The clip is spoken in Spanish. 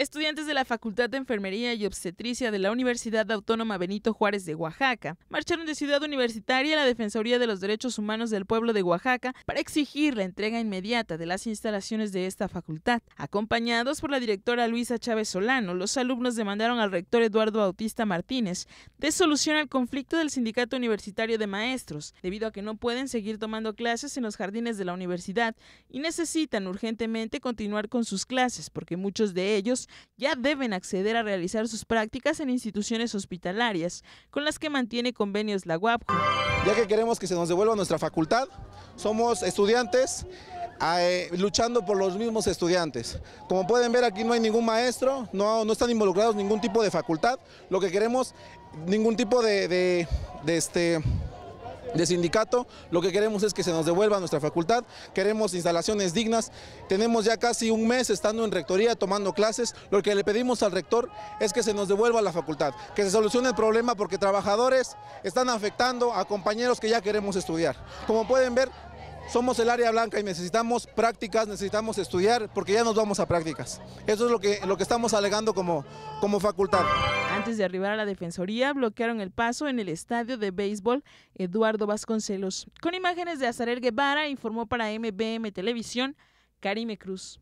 Estudiantes de la Facultad de Enfermería y Obstetricia de la Universidad Autónoma Benito Juárez de Oaxaca marcharon de Ciudad Universitaria a la Defensoría de los Derechos Humanos del Pueblo de Oaxaca para exigir la entrega inmediata de las instalaciones de esta facultad. Acompañados por la directora Luisa Chávez Solano, los alumnos demandaron al rector Eduardo Bautista Martínez de solución al conflicto del Sindicato Universitario de Maestros, debido a que no pueden seguir tomando clases en los jardines de la universidad y necesitan urgentemente continuar con sus clases porque muchos de ellos ya deben acceder a realizar sus prácticas en instituciones hospitalarias, con las que mantiene convenios la UAP. Ya que queremos que se nos devuelva nuestra facultad, somos estudiantes ah, eh, luchando por los mismos estudiantes. Como pueden ver aquí no hay ningún maestro, no, están involucrados ningún tipo de facultad, lo que queremos ningún tipo de, de este de sindicato. Lo que queremos es que se nos devuelva nuestra facultad, queremos instalaciones dignas. Tenemos ya casi un mes estando en rectoría tomando clases. Lo que le pedimos al rector es que se nos devuelva la facultad, que se solucione el problema porque trabajadores están afectando a compañeros que ya queremos estudiar. Como pueden ver, somos el área blanca y necesitamos prácticas, necesitamos estudiar porque ya nos vamos a prácticas. Eso es lo que, lo que estamos alegando como, como facultad. Antes de arribar a la Defensoría, bloquearon el paso en el estadio de béisbol Eduardo Vasconcelos. Con imágenes de Azarel Guevara, informó para MBM Televisión, Karime Cruz.